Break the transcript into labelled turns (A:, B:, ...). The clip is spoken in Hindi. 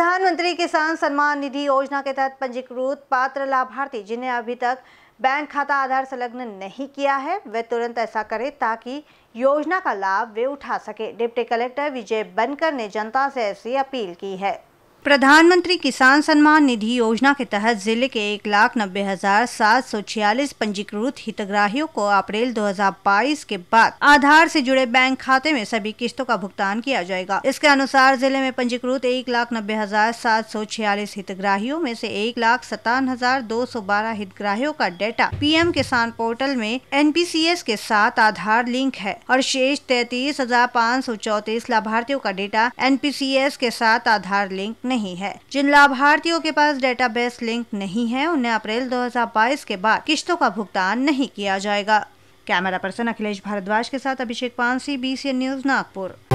A: प्रधानमंत्री किसान सम्मान निधि योजना के तहत पंजीकृत पात्र लाभार्थी जिन्हें अभी तक बैंक खाता आधार संलग्न नहीं किया है वे तुरंत ऐसा करें ताकि योजना का लाभ वे उठा सके डिप्टी कलेक्टर विजय बनकर ने जनता से ऐसी अपील की है प्रधानमंत्री किसान सम्मान निधि योजना के तहत जिले के एक लाख नब्बे हजार सात सौ छियालीस पंजीकृत हितग्राहियों को अप्रैल 2022 के बाद आधार से जुड़े बैंक खाते में सभी किस्तों का भुगतान किया जाएगा इसके अनुसार जिले में पंजीकृत एक लाख नब्बे हजार सात सौ छियालीस हितग्राहियों में से एक लाख सत्तावन हजार दो सौ बारह हितग्राहियों का डेटा पीएम किसान पोर्टल में एन के साथ आधार लिंक है और शेष तैतीस हजार पाँच सौ चौतीस लाभार्थियों का डेटा एन के साथ आधार लिंक नहीं है जिन लाभार्थियों के पास डेटाबेस लिंक नहीं है उन्हें अप्रैल 2022 के बाद किश्तों का भुगतान नहीं किया जाएगा कैमरा पर्सन अखिलेश भारद्वाज के साथ अभिषेक पानसी बी न्यूज नागपुर